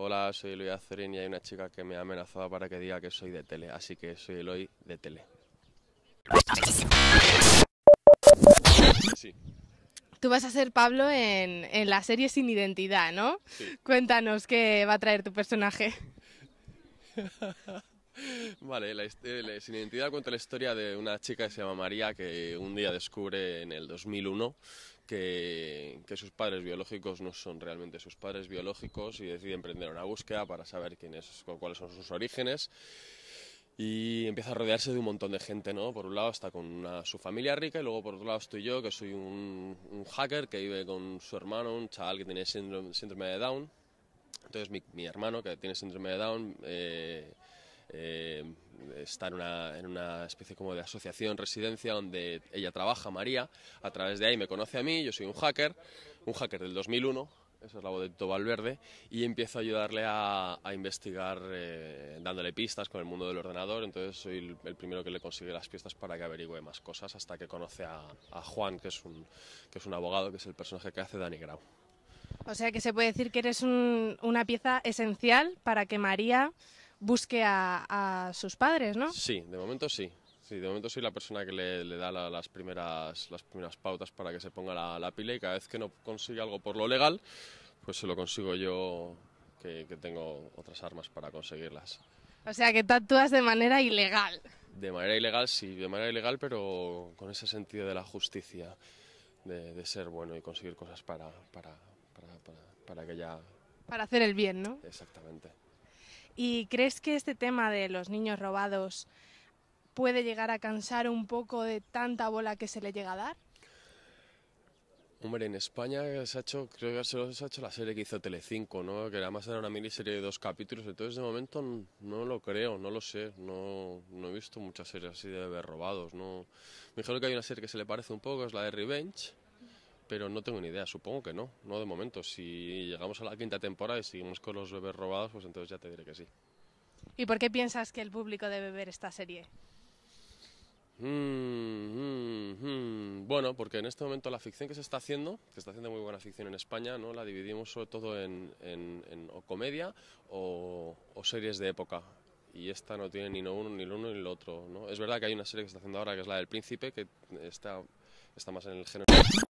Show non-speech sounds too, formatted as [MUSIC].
Hola, soy Eloy Azorín y hay una chica que me ha amenazado para que diga que soy de tele, así que soy Eloy de tele. Sí. Tú vas a ser Pablo en, en la serie Sin Identidad, ¿no? Cuéntanos qué va a traer tu personaje. [LAUGHS] Vale, eh, la, Sin Identidad cuento la historia de una chica que se llama María que un día descubre en el 2001 que, sus padres biológicos no son realmente sus padres biológicos y decide emprender una búsqueda para saber quién es, cuáles son sus orígenes. Y empieza a rodearse de un montón de gente, ¿no? Por un lado está con su familia rica y luego por otro lado estoy yo, que soy un, hacker que vive con su hermano, un chaval que tiene síndrome, de Down. Entonces mi, hermano, que tiene síndrome de Down, eh, eh, está en una, especie como de asociación residencia donde ella trabaja, María, a través de ahí me conoce a mí, yo soy un hacker, un hacker del 2001, esa es la voz de Tito Valverde, y empiezo a ayudarle a, investigar eh, dándole pistas con el mundo del ordenador, entonces soy el, primero que le consigue las pistas para que averigüe más cosas, hasta que conoce a, Juan, que es, un, que es un abogado, que es el personaje que hace Danny Grau. O sea que se puede decir que eres una pieza esencial para que María busque a, sus padres, ¿no? Sí, de momento sí. Sí, de momento soy la persona que le, da las, primeras, las primeras pautas para que se ponga la, la, pila y cada vez que no consigue algo por lo legal, pues se lo consigo yo, que, tengo otras armas para conseguirlas. O sea que tú actúas de manera ilegal. De manera ilegal, sí, de manera ilegal, pero con ese sentido de la justicia, de, ser bueno y conseguir cosas para, para que ya... Para hacer el bien, ¿no? Exactamente. ¿Y crees que este tema de los niños robados puede llegar a cansar un poco de tanta bola que se le llega a dar? Hombre, en España se ha hecho, creo que se ha hecho la serie que hizo Telecinco, ¿no? Que además era una miniserie de dos capítulos, entonces de momento no lo creo, no lo sé, no, no he visto muchas series así de robados, no. Me dijeron que hay una serie que se le parece un poco, es la de Revenge, pero no tengo ni idea, supongo que no, no de momento. Si llegamos a la quinta temporada y seguimos con los bebés robados, pues entonces ya te diré que sí. ¿Y por qué piensas que el público debe ver esta serie? Mm, mm, mm. Bueno, porque en este momento la ficción que se está haciendo, que está haciendo muy buena ficción en España, ¿no? la dividimos sobre todo en, o comedia o, series de época. Y esta no tiene ni uno, ni el uno, ni el otro. ¿no? Es verdad que hay una serie que se está haciendo ahora, que es la del príncipe, que está, está más en el género...